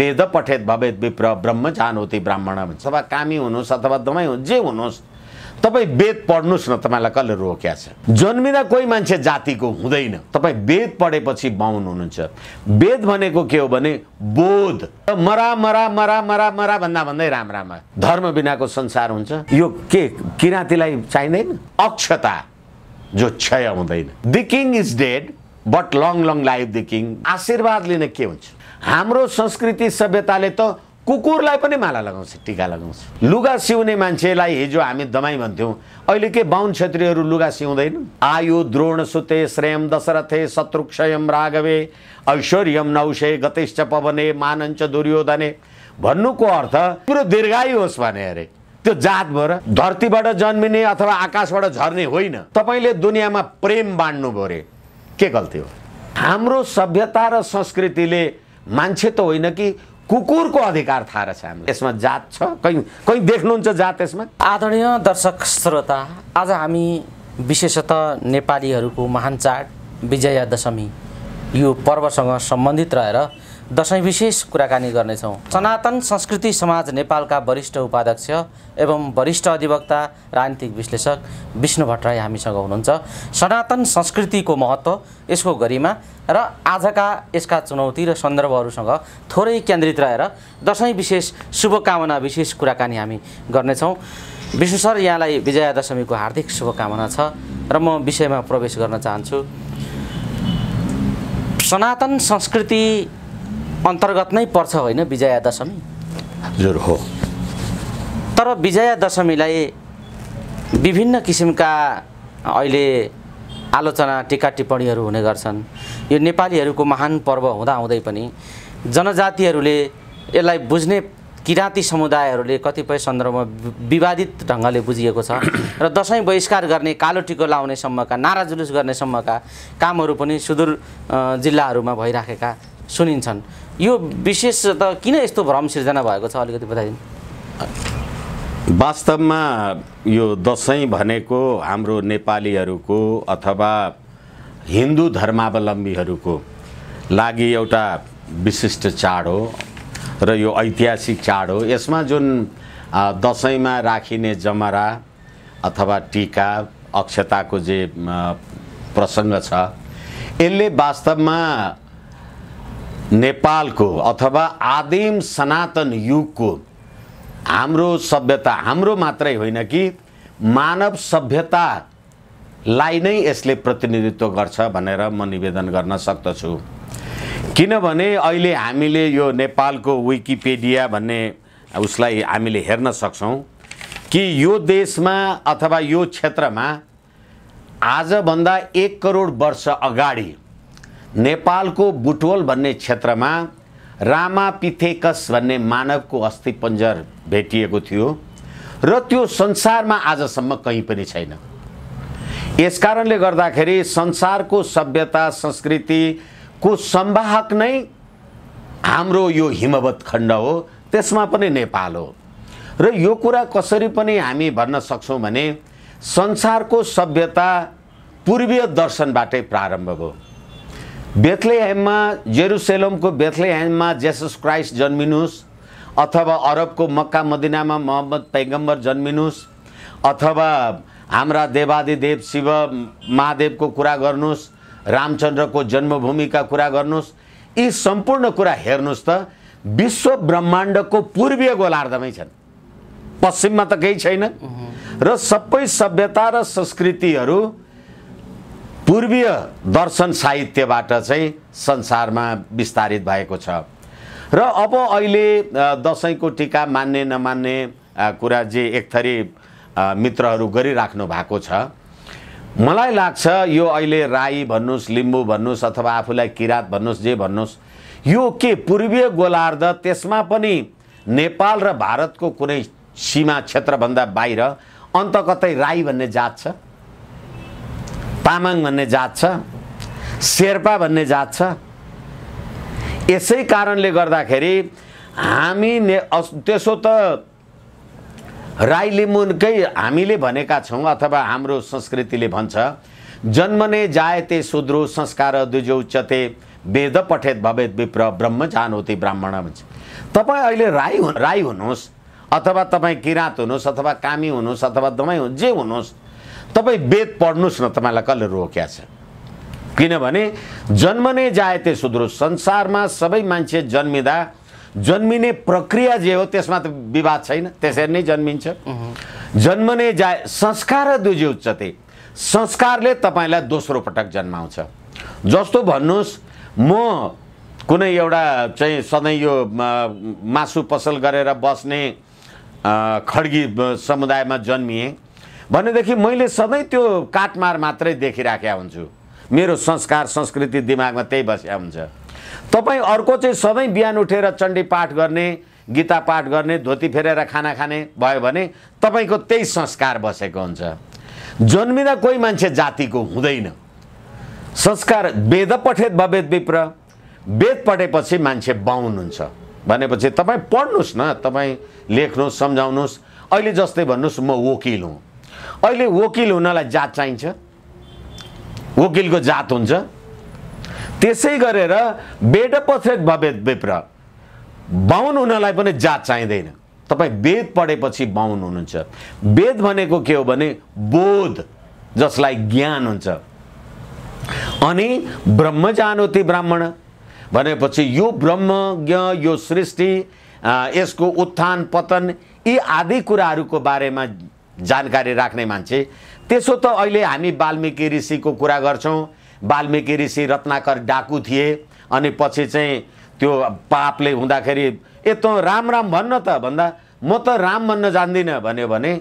वेद पठेत भवेद विप्र ब्रह्म जानोति ब्राह्मण सभा कामी हुनुहोस् अथवा दमै हुनु जे हुनुहोस् तपाईँ वेद पढ्नुहोस् न तपाईँलाई कसले रोक्या छ जन्मिँदा कोही मान्छे जातिको हुँदैन तपाईँ वेद पढेपछि बाहुन हुनुहुन्छ वेद भनेको के हो भने बोध मरा मरा मरा मरा मरा भन्दा भन्दै राम राम धर्म बिनाको संसार हुन्छ यो के किराँतीलाई चाहिँदैन अक्षता जो क्षय हुँदैन the king is dead but long long life the king आशीर्वाद लिन के हुन्छ हाम्रो संस्कृति सभ्यताले त कुकुरलाई पनि माला लगाउँछ टिका लगाउँछ लुगा सिउने मान्छेलाई हिजो हामी दमाई भन्थ्यौँ अहिले के बाहुन क्षेत्रीहरू लुगा सिउँदैन आयु द्रोण सुते श्रेयम दशरथे शत्रुक्षयम राघवे ऐश्वर्यम नौसे गतिश्च पवने मानञ्च दुर्योधने भन्नुको अर्थ पुरो दीर्घायु होस् भने अरे त्यो जात र धरतीबाट जन्मिने अथवा आकाशबाट झर्ने होइन तपाईँले दुनियाँमा प्रेम बाँड्नुभयो अरे के गल्ती हो हाम्रो सभ्यता र संस्कृतिले मान्छे त होइन कि कुकुरको अधिकार थाहा रहेछ हामीलाई यसमा जात छ कहीँ कहीँ देख्नुहुन्छ जात यसमा आदरणीय दर्शक श्रोता आज हामी विशेषतः नेपालीहरूको महान चाड विजया दशमी यो पर्वसँग सम्बन्धित रहेर दसैँ विशेष कुराकानी गर्नेछौँ सनातन संस्कृति समाज नेपालका वरिष्ठ उपाध्यक्ष एवं वरिष्ठ अधिवक्ता राजनीतिक विश्लेषक विष्णु भट्टराई हामीसँग हुनुहुन्छ सनातन संस्कृतिको महत्त्व यसको गरिमा र आजका यसका चुनौती र सन्दर्भहरूसँग थोरै केन्द्रित रहेर दसैँ विशेष शुभकामना विशेष कुराकानी हामी गर्नेछौँ विष्णु सर यहाँलाई विजयादशमीको हार्दिक शुभकामना छ र म विषयमा प्रवेश गर्न चाहन्छु सनातन संस्कृति अन्तर्गत नै पर्छ होइन विजया दशमी हजुर हो तर विजया दशमीलाई विभिन्न किसिमका अहिले आलोचना टिका टिप्पणीहरू हुने गर्छन् यो नेपालीहरूको महान पर्व हुँदाहुँदै पनि जनजातिहरूले यसलाई बुझ्ने किराँती समुदायहरूले कतिपय सन्दर्भमा विवादित ढङ्गले बुझिएको छ र दसैँ बहिष्कार गर्ने कालो टिको लाउने सम्मका नारा जुलुस गर्ने सम्मका कामहरू पनि सुदूर जिल्लाहरूमा भइराखेका सुनिन्छन् यो विशेष त किन यस्तो भ्रम सिर्जना भएको छ अलिकति बताइदिनु वास्तवमा यो दसैँ भनेको हाम्रो नेपालीहरूको अथवा हिन्दू धर्मावलम्बीहरूको लागि एउटा विशिष्ट चाड हो र यो ऐतिहासिक चाड हो यसमा जुन दसैँमा राखिने जमरा अथवा टिका अक्षताको जे प्रसङ्ग छ यसले वास्तवमा नेपालको अथवा आदिम सनातन युगको हाम्रो सभ्यता हाम्रो मात्रै होइन कि मानव सभ्यतालाई नै यसले प्रतिनिधित्व गर्छ भनेर म निवेदन गर्न सक्दछु किनभने अहिले हामीले यो नेपालको विकिपेडिया भन्ने उसलाई हामीले हेर्न सक्छौँ कि यो देशमा अथवा यो क्षेत्रमा आजभन्दा एक करोड वर्ष अगाडि नेपालको बुटोल भन्ने क्षेत्रमा रामापिथेकस भन्ने मानवको अस्थि पञ्जर भेटिएको थियो र त्यो संसारमा आजसम्म कहीँ पनि छैन यस कारणले गर्दाखेरि संसारको सभ्यता संस्कृतिको सम्वाहक नै हाम्रो यो हिमवत खण्ड हो त्यसमा पनि नेपाल हो र यो कुरा कसरी पनि हामी भन्न सक्छौँ भने संसारको सभ्यता पूर्वीय दर्शनबाटै प्रारम्भ भयो बेथलेहेममा जेरुसेलमको बेथलेहेममा जेसस क्राइस्ट जन्मिनुहोस् अथवा अरबको मक्का मदिनामा मोहम्मद पैगम्बर जन्मिनुहोस् अथवा हाम्रा देवादिदेव शिव महादेवको कुरा गर्नुहोस् रामचन्द्रको जन्मभूमिका कुरा गर्नुहोस् यी सम्पूर्ण कुरा हेर्नुहोस् त विश्व ब्रह्माण्डको पूर्वीय गोलार्धमै छन् पश्चिममा त केही छैन र सबै सभ्यता र संस्कृतिहरू पूर्वीय दर्शन साहित्यबाट चाहिँ संसारमा विस्तारित भएको छ र अब अहिले दसैँको टिका मान्ने नमान्ने कुरा जे एक थरी मित्रहरू गरिराख्नु भएको छ मलाई लाग्छ यो अहिले राई भन्नुहोस् लिम्बू भन्नुहोस् अथवा आफूलाई किराँत भन्नुहोस् जे भन्नुहोस् यो के पूर्वीय गोलार्ध त्यसमा पनि नेपाल र भारतको कुनै सीमा क्षेत्रभन्दा बाहिर अन्त कतै राई भन्ने जात छ तामाङ भन्ने जात छ शेर्पा भन्ने जात छ यसै कारणले गर्दाखेरि हामी ने त्यसो त राई लिम्बुनकै हामीले भनेका छौँ अथवा हाम्रो संस्कृतिले भन्छ जन्मने जायते सुद्रो संस्कार दुजो उच्चते वेद पठेत भवेत विप्र ब्रह्म जानोति ब्राह्मण भन्छ तपाईँ अहिले राई राई हुनुहोस् अथवा तपाईँ किराँत हुनुहोस् अथवा कामी हुनुहोस् अथवा दमाई हुनु जे हुनुहोस् तपाईँ वेद पढ्नुहोस् न तपाईँलाई कसले रोक्या छ किनभने जन्म नै जायते सुध्रो संसारमा सबै मान्छे जन्मिँदा जन्मिने प्रक्रिया जे हो त्यसमा त विवाद छैन त्यसरी नै जन्मिन्छ जन्म नै जाय संस्कार दुजी उच्चते संस्कारले तपाईँलाई दोस्रो पटक जन्माउँछ जस्तो भन्नुहोस् म कुनै एउटा चाहिँ सधैँ यो मासु पसल गरेर बस्ने खड्गी समुदायमा जन्मिएँ भनेदेखि मैले सधैँ त्यो काटमार मात्रै देखिराखेका हुन्छु मेरो संस्कार संस्कृति दिमागमा त्यही बसेका हुन्छ तपाईँ अर्को चाहिँ सधैँ बिहान उठेर चण्डी पाठ गर्ने गीता पाठ गर्ने धोती फेरेर खाना खाने भयो भने तपाईँको त्यही संस्कार बसेको हुन्छ जन्मिँदा कोही मान्छे जातिको हुँदैन संस्कार वेद पठेत भवेद विप्र वेद पढेपछि मान्छे हुन्छ भनेपछि तपाईँ पढ्नुहोस् न तपाईँ लेख्नुहोस् सम्झाउनुहोस् अहिले जस्तै भन्नुहोस् म वकिल हुँ अहिले वकिल हुनलाई जात चाहिन्छ वकिलको जात हुन्छ त्यसै गरेर वेद पछेद भवेद विप्र बाहुन हुनलाई पनि जात चाहिँदैन तपाईँ वेद पढेपछि बाहुन हुनुहुन्छ वेद भनेको के हो भने बोध जसलाई ज्ञान हुन्छ अनि ब्रह्म जानोति ब्राह्मण भनेपछि यो ब्रह्मज्ञ यो सृष्टि यसको उत्थान पतन यी आदि कुराहरूको बारेमा जानकारी राख्ने मान्छे त्यसो त अहिले हामी वाल्मिकी ऋषिको कुरा गर्छौँ वाल्मिकी ऋषि रत्नाकर डाकु थिए अनि पछि चाहिँ त्यो पापले हुँदाखेरि ए त राम राम भन्न त भन्दा म त राम भन्न जान्दिनँ भन्यो भने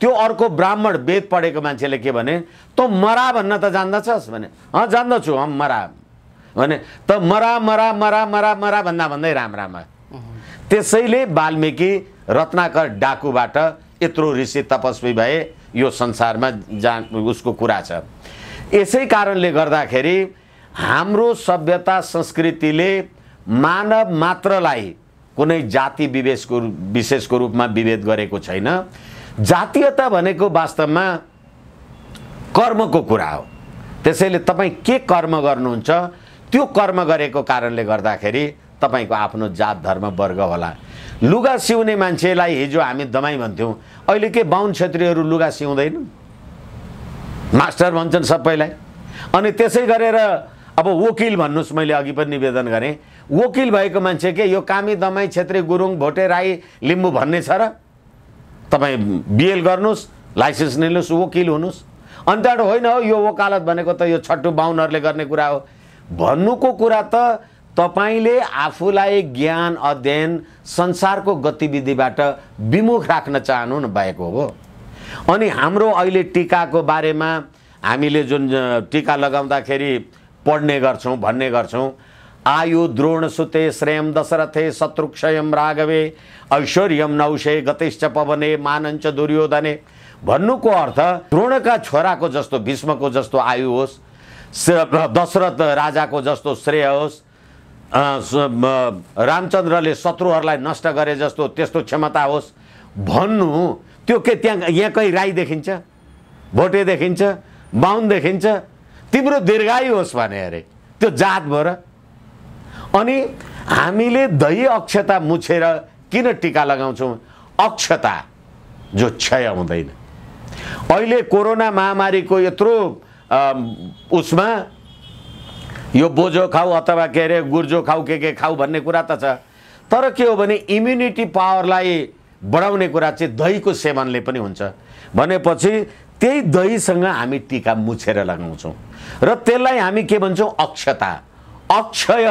त्यो अर्को ब्राह्मण वेद पढेको मान्छेले के भने तँ मरा भन्न त जान्दछस् भने अँ जान्दछु अँ मरा भने त मरा मरा मरा मरा मरा भन्दा भन्दै राम राम त्यसैले वाल्मिकी रत्नाकर डाकुबाट यत्रो ऋषि तपस्वी भए यो संसारमा जान उसको कुरा छ यसै कारणले गर्दाखेरि हाम्रो सभ्यता संस्कृतिले मानव मात्रलाई कुनै जाति विवेशको विशेषको रूपमा विभेद गरेको छैन जातीयता भनेको वास्तवमा कर्मको कुरा हो त्यसैले तपाईँ के कर्म गर्नुहुन्छ त्यो कर्म गरेको कारणले गर्दाखेरि तपाईँको आफ्नो जात धर्म वर्ग होला लुगा सिउने मान्छेलाई हिजो हामी दमाई भन्थ्यौँ अहिले के बाहुन क्षेत्रीहरू लुगा सिउँदैनन् मास्टर भन्छन् सबैलाई अनि त्यसै गरेर अब वकिल भन्नुहोस् मैले अघि पनि निवेदन गरेँ वकिल भएको मान्छे के यो कामी दमाई छेत्री गुरुङ भोटे राई लिम्बू भन्ने छ र तपाईँ बिएल गर्नुहोस् लाइसेन्स लिनुहोस् वकिल हुनुहोस् अनि त्यहाँबाट होइन हो यो वकालत भनेको त यो छट्टु बाहुनहरूले गर्ने कुरा हो भन्नुको कुरा त तपाईँले आफूलाई ज्ञान अध्ययन संसारको गतिविधिबाट विमुख राख्न चाहनु भएको हो अनि हाम्रो अहिले टिकाको बारेमा हामीले जुन टिका लगाउँदाखेरि पढ्ने गर्छौँ भन्ने गर्छौँ आयु द्रोण सुते श्रेयम दशरथे शत्रुक्षयम राघवे ऐश्वर्यम नौसे गतिश्च पवने मानञ्च दुर्योधने भन्नुको अर्थ द्रोणका छोराको जस्तो भीष्मको जस्तो आयु होस् दशरथ राजाको जस्तो श्रेय होस् रामचन्द्रले शत्रुहरूलाई नष्ट गरे जस्तो त्यस्तो क्षमता होस् भन्नु त्यो के त्यहाँ यहाँ यहाँकै राई देखिन्छ भोटे देखिन्छ बाहुन देखिन्छ तिम्रो दीर्घायु होस् भने अरे त्यो जात भएर अनि हामीले दही अक्षता मुछेर किन टिका लगाउँछौँ अक्षता जो क्षय हुँदैन अहिले कोरोना महामारीको यत्रो उसमा यो बोजो खाऊ अथवा के अरे गुर्जो खाऊ के के खाऊ भन्ने कुरा त छ तर के हो भने इम्युनिटी पावरलाई बढाउने कुरा चाहिँ दहीको सेवनले पनि हुन्छ भनेपछि त्यही दहीसँग हामी टिका मुछेर लगाउँछौँ र त्यसलाई हामी के भन्छौँ अक्षता अक्षय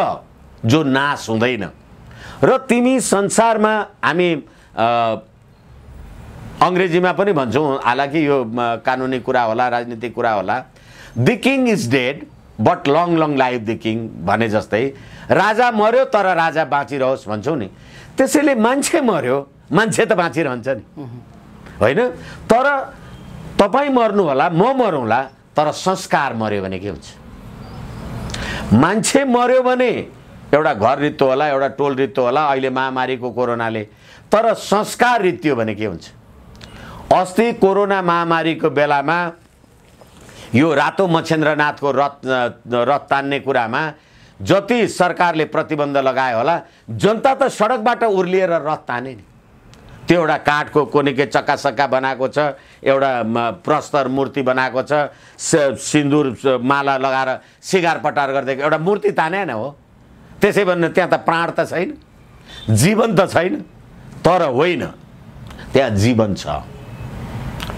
जो नाश हुँदैन र तिमी संसारमा हामी अङ्ग्रेजीमा पनि भन्छौँ हालाकि यो कानुनी कुरा होला राजनीतिक कुरा होला the king is dead but long long life king भने जस्तै राजा मर्यो तर राजा बाँचिरहोस् भन्छौँ नि त्यसैले मान्छे मर्यो मान्छे त बाँचिरहन्छ नि होइन तर तपाईँ मर्नु होला म मरौँला तर संस्कार मऱ्यो भने के हुन्छ मान्छे मर्यो भने एउटा घर रित्तो होला एउटा टोल रित्तो होला अहिले महामारीको कोरोनाले तर संस्कार रित्यो भने के हुन्छ अस्ति कोरोना महामारीको बेलामा यो रातो मच्छेन्द्रनाथको रथ रथ तान्ने कुरामा जति सरकारले प्रतिबन्ध लगायो होला जनता त सडकबाट उर्लिएर रथ ताने नि त्यो एउटा काठको कोनिके चक्कासक्का बनाएको छ एउटा प्रस्तर मूर्ति बनाएको छ सिन्दुर माला लगाएर सिगार पटार गरिदिएको एउटा मूर्ति ताने नै हो त्यसै भन्नु त्यहाँ त प्राण त छैन जीवन त छैन तर होइन त्यहाँ जीवन छ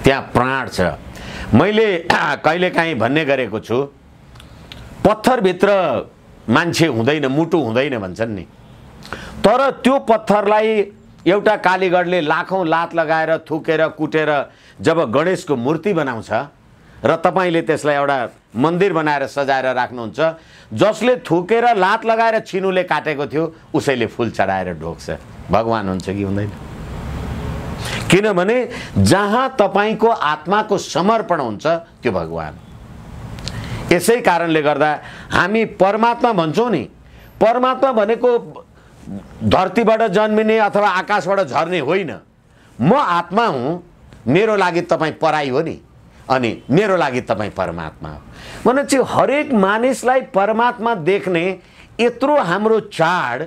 त्यहाँ प्राण छ मैले कहिलेकाहीँ भन्ने गरेको छु पत्थरभित्र मान्छे हुँदैन मुटु हुँदैन भन्छन् नि तर त्यो पत्थरलाई एउटा कालीगढले लाखौँ लात लगाएर थुकेर कुटेर जब गणेशको मूर्ति बनाउँछ र तपाईँले त्यसलाई एउटा मन्दिर बनाएर सजाएर राख्नुहुन्छ जसले थुकेर लात लगाएर छिनुले काटेको थियो उसैले फुल चढाएर ढोक्छ भगवान् हुन्छ कि हुँदैन किनभने जहाँ तपाईँको आत्माको समर्पण हुन्छ त्यो भगवान् यसै कारणले गर्दा हामी परमात्मा भन्छौँ नि परमात्मा भनेको धरतीबाट जन्मिने अथवा आकाशबाट झर्ने होइन म आत्मा हुँ मेरो लागि तपाईँ पराई हो नि अनि मेरो लागि तपाईँ परमात्मा हो भनेपछि हरेक मानिसलाई परमात्मा देख्ने यत्रो हाम्रो चाड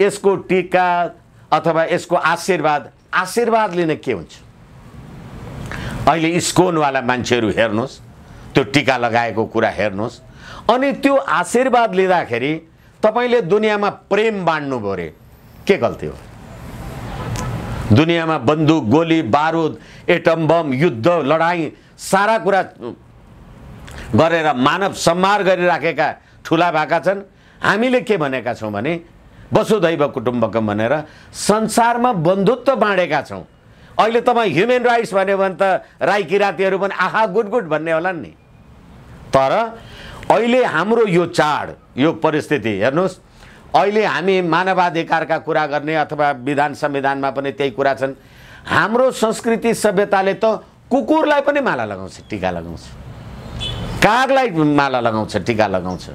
यसको टिका अथवा यसको आशीर्वाद आशीर्वाद लिने के हुन्छ अहिले इस्कोनवाला मान्छेहरू हेर्नुहोस् त्यो टिका लगाएको कुरा हेर्नुहोस् अनि त्यो आशीर्वाद लिँदाखेरि तपाईँले दुनियाँमा प्रेम बाँड्नुभयो अरे के गल्ती हो दुनियाँमा बन्दुक गोली बारुद एटम बम युद्ध लडाइँ सारा कुरा गरेर मानव सम्हार गरिराखेका ठुला भएका छन् हामीले के भनेका छौँ भने वसुधैव कुटुम्बकम भनेर संसारमा बन्धुत्व बाँडेका छौँ अहिले तपाईँ ह्युमेन राइट्स भन्यो भने त राई किराँतीहरू पनि आहा गुड गुड भन्ने होला नि तर अहिले हाम्रो यो चाड यो परिस्थिति हेर्नुहोस् अहिले हामी मानवाधिकारका कुरा गर्ने अथवा विधान संविधानमा पनि त्यही कुरा छन् हाम्रो संस्कृति सभ्यताले त कुकुरलाई पनि माला लगाउँछ टिका लगाउँछ कागलाई माला लगाउँछ टिका लगाउँछ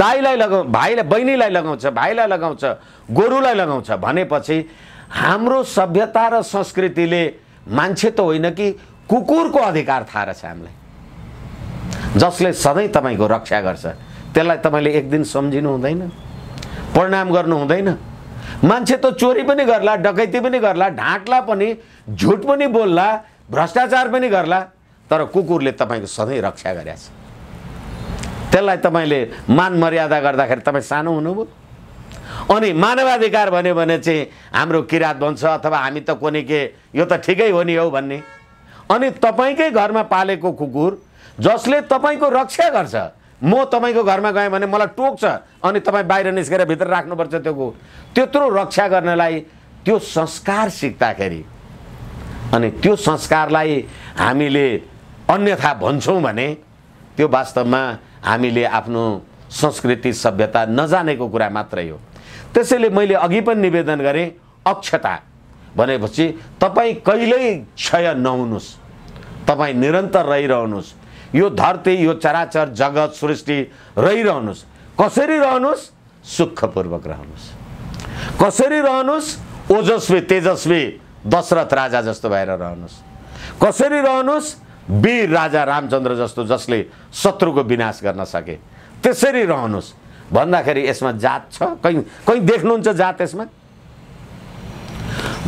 दाईलाई लगाउ भाइलाई बहिनीलाई लगाउँछ भाइलाई लगाउँछ गोरुलाई लगाउँछ भनेपछि हाम्रो सभ्यता र संस्कृतिले मान्छे त होइन कि कुकुरको अधिकार थाहा रहेछ हामीलाई जसले सधैँ तपाईँको रक्षा गर्छ त्यसलाई तपाईँले एक दिन सम्झिनु हुँदैन प्रणाम गर्नु हुँदैन मान्छे त चोरी पनि गर्ला डकैती पनि गर्ला ढाँट्ला पनि झुट पनि बोल्ला भ्रष्टाचार पनि गर्ला तर कुकुरले तपाईँको सधैँ रक्षा गरेछ त्यसलाई तपाईँले मान मर्यादा गर्दाखेरि तपाईँ सानो हुनुभयो अनि मानवाधिकार भन्यो भने चाहिँ हाम्रो किराँत भन्छ अथवा हामी त कोनि के यो त ठिकै हो नि हौ भन्ने अनि तपाईँकै घरमा पालेको कुकुर जसले तपाईँको रक्षा गर्छ म तपाईँको घरमा गएँ भने मलाई टोक्छ अनि तपाईँ बाहिर निस्केर भित्र राख्नुपर्छ त्यो कुकुर त्यत्रो रक्षा गर्नलाई त्यो संस्कार सिक्दाखेरि अनि त्यो संस्कारलाई हामीले अन्यथा भन्छौँ भने त्यो वास्तवमा हामीले आफ्नो संस्कृति सभ्यता नजानेको कुरा मात्रै हो त्यसैले मैले अघि पनि निवेदन गरेँ अक्षता भनेपछि तपाईँ कहिल्यै क्षय नहुनुहोस् तपाईँ निरन्तर रहिरहनुहोस् यो धरती यो चराचर जगत सृष्टि रहिरहनुहोस् कसरी रहनुहोस् सुखपूर्वक रहनुहोस् कसरी रहनुहोस् ओजस्वी तेजस्वी दशरथ राजा जस्तो भएर रहनुहोस् कसरी रहनुहोस् वीर राजा रामचन्द्र जस्तो जसले शत्रुको विनाश गर्न सके त्यसरी रहनुहोस् भन्दाखेरि यसमा जात छ कहीँ कहीँ देख्नुहुन्छ जात यसमा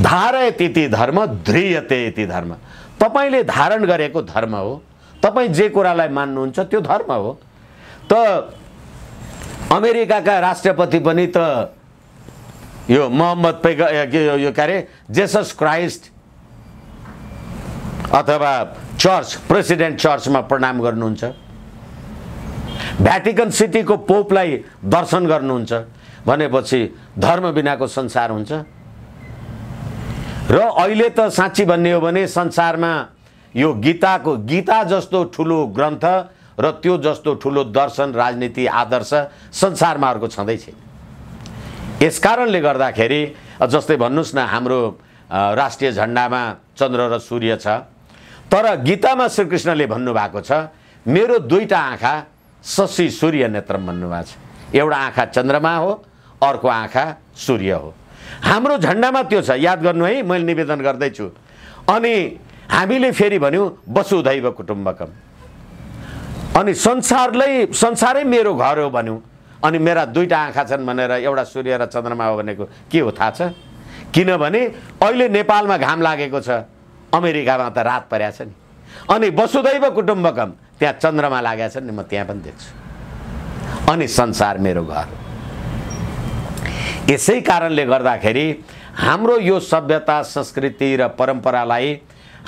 धारा इति धर्म ध्रियते यति धर्म तपाईँले धारण गरेको धर्म हो तपाईँ जे कुरालाई मान्नुहुन्छ त्यो धर्म हो त अमेरिकाका राष्ट्रपति पनि त यो मोहम्मद पैग यो के अरे जेसस क्राइस्ट अथवा चर्च प्रेसिडेन्ट चर्चमा प्रणाम गर्नुहुन्छ भ्याटिकन सिटीको पोपलाई दर्शन गर्नुहुन्छ भनेपछि धर्म बिनाको संसार हुन्छ र अहिले त साँच्ची भन्ने हो भने संसारमा यो गीताको गीता जस्तो ठुलो ग्रन्थ र त्यो जस्तो ठुलो दर्शन राजनीति आदर्श संसारमा अर्को छँदै छैन यस कारणले गर्दाखेरि जस्तै भन्नुहोस् न हाम्रो राष्ट्रिय झन्डामा चन्द्र र सूर्य छ तर गीतामा श्रीकृष्णले भन्नुभएको छ मेरो दुईवटा आँखा शशि सूर्य नेत्रम भन्नुभएको छ एउटा आँखा चन्द्रमा हो अर्को आँखा सूर्य हो हाम्रो झन्डामा त्यो छ याद गर्नु है मैले निवेदन गर्दैछु अनि हामीले फेरि भन्यौँ वसुधैव कुटुम्बकम अनि संसारलाई संसारै मेरो घर हो भन्यौँ अनि मेरा दुईवटा आँखा छन् भनेर एउटा सूर्य र चन्द्रमा हो भनेको के हो थाहा छ किनभने अहिले नेपालमा घाम लागेको छ अमेरिकामा त रात परेको छ नि अनि वसुदैव कुटुम्बकम त्यहाँ चन्द्रमा लागेको छ नि म त्यहाँ पनि देख्छु अनि संसार मेरो घर यसै कारणले गर्दाखेरि हाम्रो यो सभ्यता संस्कृति र परम्परालाई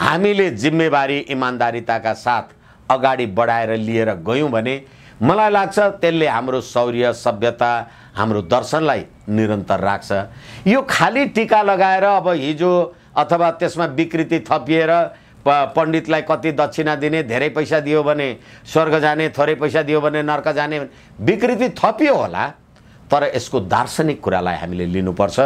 हामीले जिम्मेवारी इमान्दारिताका साथ अगाडि बढाएर लिएर गयौँ भने मलाई लाग्छ त्यसले हाम्रो शौर्य सभ्यता हाम्रो दर्शनलाई निरन्तर राख्छ यो खाली टिका लगाएर अब हिजो अथवा त्यसमा विकृति थपिएर प पण्डितलाई कति दक्षिणा दिने धेरै पैसा दियो भने स्वर्ग जाने थोरै पैसा दियो भने नर्क जाने विकृति थपियो होला तर यसको दार्शनिक कुरालाई हामीले लिनुपर्छ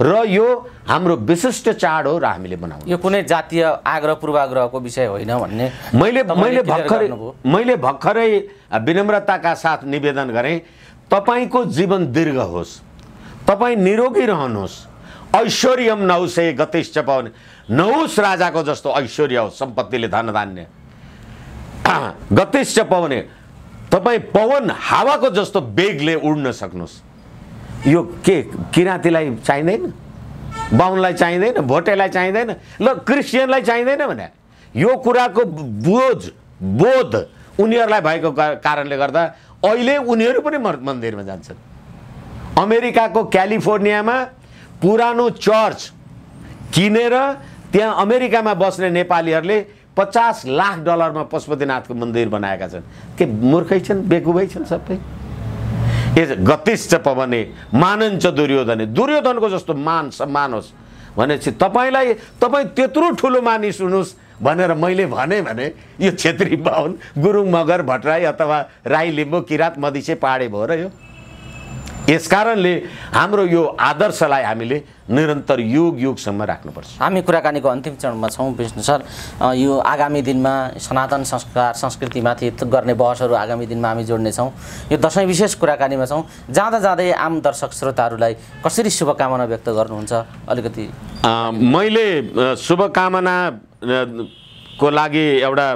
र यो हाम्रो विशिष्ट चाड हो र हामीले मनाउँछ यो कुनै जातीय आग्रह पूर्वाग्रहको विषय होइन भन्ने मैले मैले भर्खरै मैले भर्खरै विनम्रताका साथ निवेदन गरेँ तपाईँको जीवन दीर्घ होस् तपाईँ निरोगी रहनुहोस् ऐश्वर्यम नहुसे गतिश्च पाउने नहुस राजाको जस्तो ऐश्वर्य हो सम्पत्तिले धन धान्य गतिश्च पाउने तपाईँ पवन हावाको जस्तो वेगले उड्न सक्नुहोस् यो के किराँतीलाई चाहिँदैन बाहुनलाई चाहिँदैन भोटेलाई चाहिँदैन ल क्रिस्चियनलाई चाहिँदैन भने यो कुराको बोझ बोध उनीहरूलाई भएको कारणले गर्दा अहिले उनीहरू पनि मन्दिरमा जान्छन् अमेरिकाको क्यालिफोर्नियामा पुरानो चर्च किनेर त्यहाँ अमेरिकामा बस्ने नेपालीहरूले पचास लाख डलरमा पशुपतिनाथको मन्दिर बनाएका छन् के मूर्खै छन् बेकुबै छन् सबै ए गतिश्च पवने मानन छ दुर्योधने दुर्योधनको जस्तो मान सम्मान होस् भनेपछि तपाईँलाई तपाईँ त्यत्रो ठुलो मानिस हुनुहोस् भनेर मैले भने भने यो छेत्री बाहुन गुरुङ मगर भट्टराई अथवा राई लिम्बू किराँत मधिसे पाहाडे भयो र यो यसकारणले हाम्रो यो आदर्शलाई हामीले निरन्तर युग युगसम्म राख्नुपर्छ हामी कुराकानीको अन्तिम चरणमा छौँ विष्णु सर यो आगामी दिनमा सनातन संस्कार संस्कृतिमाथि गर्ने बहसहरू आगामी दिनमा हामी जोड्नेछौँ यो दसैँ विशेष कुराकानीमा छौँ जाँदा जाँदै आम दर्शक श्रोताहरूलाई कसरी शुभकामना व्यक्त गर्नुहुन्छ अलिकति मैले शुभकामना को लागि एउटा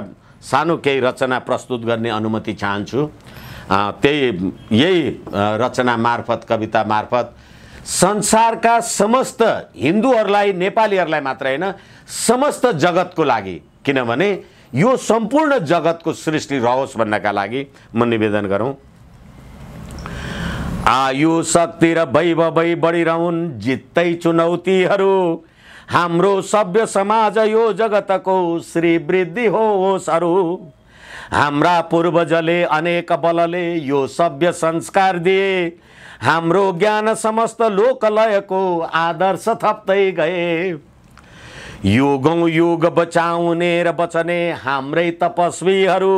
सानो केही रचना प्रस्तुत गर्ने अनुमति चाहन्छु त्यही यही रचना मार्फत कविता मार्फत संसारका समस्त हिन्दूहरूलाई नेपालीहरूलाई मात्र होइन समस्त जगतको लागि किनभने यो सम्पूर्ण जगतको सृष्टि रहोस् भन्नका लागि म निवेदन गरौँ आयु शक्ति र भै बढिरहन् जित्दै चुनौतीहरू हाम्रो सभ्य समाज यो जगतको वृद्धि होस् अरू हाम्रा पूर्वजले अनेक बलले यो सभ्य संस्कार दिए हाम्रो ज्ञान समस्त लोकलयको आदर्श थप्दै गए युगौँ युग बचाउने र बचने हाम्रै तपस्वीहरू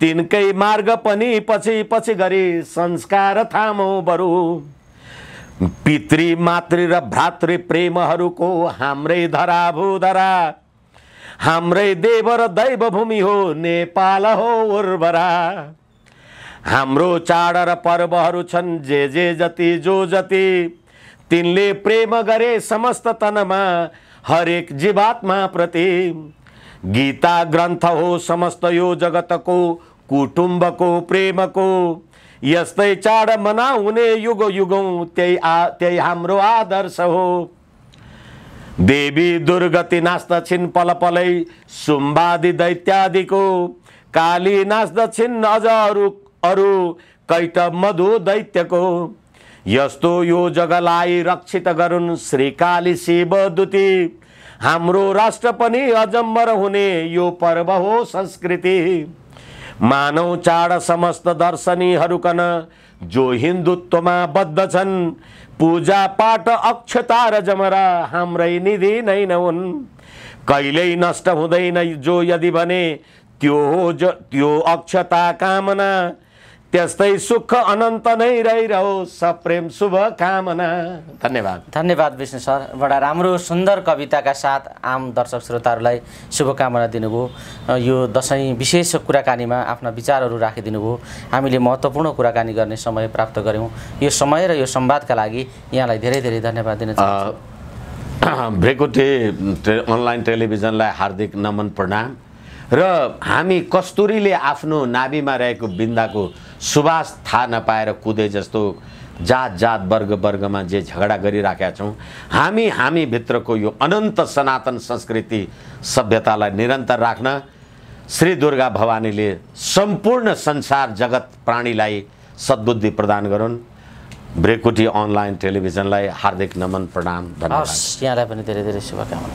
तिनकै मार्ग पनि पछि पछि गरी संस्कार थामौँ बरु पितृ मातृ र भ्रातृ प्रेमहरूको हाम्रै धरा धरा हाम्रै देवर दैव भूमि हो नेपाल हो उर्वरा हाम्रो चाड र पर्वहरू छन् जे जे जति जो जति तिनले प्रेम गरे समस्त तनमा हरेक प्रति गीता ग्रन्थ हो समस्त यो जगतको कुटुम्बको प्रेमको यस्तै चाड मनाउने युग युगौँ त्यही आ त्यही हाम्रो आदर्श हो देवी दुर्गति नाच्दछिन् पल पलै सुम्बादि दैत्यादिको काली नाच्दछिन् अझ अरू अरू कैट मधु दैत्यको यस्तो यो जगलाई रक्षित गरुन् श्री काली शिवदूती हाम्रो राष्ट्र पनि अजम्बर हुने यो पर्व हो संस्कृति मानव चाड समस्त दर्शनीहरूकन जो हिन्दुत्वमा बद्ध छन् पाठ अक्षता र जमरा हाम्रै निधि नै नहुन् कहिल्यै नष्ट हुँदैन जो यदि भने त्यो हो जो त्यो अक्षता कामना त्यस्तै सुख अनन्त नै रहिरहोस् सप्रेम शुभकामना धन्यवाद धन्यवाद विष्णु सर बडा राम्रो सुन्दर कविताका साथ आम दर्शक श्रोताहरूलाई शुभकामना दिनुभयो यो दसैँ विशेष कुराकानीमा आफ्ना विचारहरू राखिदिनुभयो हामीले महत्त्वपूर्ण कुराकानी गर्ने समय प्राप्त गऱ्यौँ यो समय र यो संवादका लागि यहाँलाई धेरै धेरै धन्यवाद दिन चाहन्छु भ्रेकुटे अनलाइन टेलिभिजनलाई हार्दिक नमन प्रणाम र हामी कस्तुरीले आफ्नो नाभिमा रहेको बिन्दाको सुवास थाहा नपाएर कुदे जस्तो जात जात वर्ग वर्गमा जे झगडा गरिराखेका छौँ हामी हामीभित्रको यो अनन्त सनातन संस्कृति सभ्यतालाई निरन्तर राख्न श्री दुर्गा भवानीले सम्पूर्ण संसार जगत प्राणीलाई सद्बुद्धि प्रदान गरून् ब्रेकुटी अनलाइन टेलिभिजनलाई हार्दिक नमन प्रणाम धन्यवाद यहाँलाई पनि धेरै धेरै शुभकामना